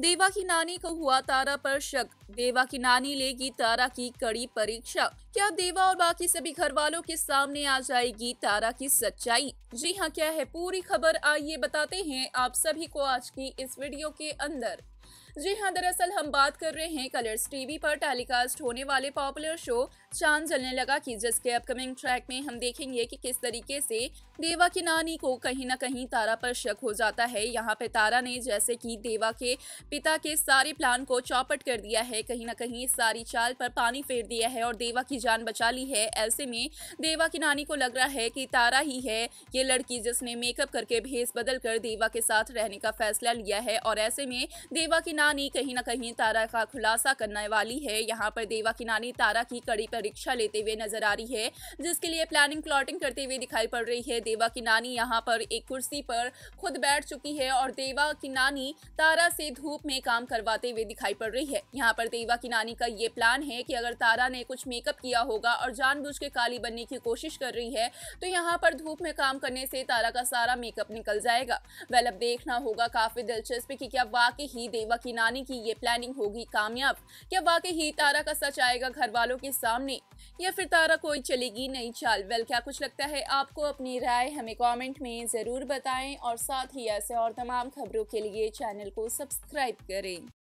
देवा की नानी को हुआ तारा पर शक देवा की नानी लेगी तारा की कड़ी परीक्षा क्या देवा और बाकी सभी घर वालों के सामने आ जाएगी तारा की सच्चाई जी हाँ क्या है पूरी खबर आइए बताते हैं आप सभी को आज की इस वीडियो के अंदर जी हाँ दरअसल हम बात कर रहे हैं कलर्स टीवी पर टेलीकास्ट होने वाले पॉपुलर शो चांद जलने लगा की जिसके अपकमिंग ट्रैक में हम देखेंगे कि किस तरीके से देवा की नानी को कहीं ना कहीं तारा पर शक हो जाता है यहाँ पे तारा ने जैसे कि देवा के पिता के सारे प्लान को चौपट कर दिया है कहीं ना कहीं सारी चाल पर पानी फेर दिया है और देवा की जान बचा ली है ऐसे में देवा की नानी को लग रहा है कि तारा ही है ये लड़की जिसने मेकअप करके भेस बदल कर देवा के साथ रहने का फैसला लिया है और ऐसे में देवा की नानी कहीं ना कहीं तारा का खुलासा करने वाली है यहाँ पर देवा की नानी तारा की कड़ी परीक्षा लेते हुए नजर आ रही है जिसके लिए प्लानिंग प्लॉटिंग करते हुए दिखाई पड़ रही है देवा नानी यहाँ पर एक कुर्सी पर खुद बैठ चुकी है और देवा की नानी तारा से धूप में काम करवाते हुए दिखाई पड़ रही है यहाँ पर देवा की नानी का ये प्लान है कि अगर तारा ने कुछ मेकअप किया होगा और जानबूझ के काली बनने की कोशिश कर रही है तो यहाँ पर धूप में काम करने से तारा का सारा मेकअप निकल जाएगा वेल अब देखना होगा काफी दिलचस्प कि क्या वाकई ही देवा की दिलाने की ये प्लानिंग होगी कामयाब क्या वाकई ही तारा का सच आएगा घर वालों के सामने या फिर तारा कोई चलेगी नई चाल वेल क्या कुछ लगता है आपको अपनी राय हमें कमेंट में ज़रूर बताएं और साथ ही ऐसे और तमाम खबरों के लिए चैनल को सब्सक्राइब करें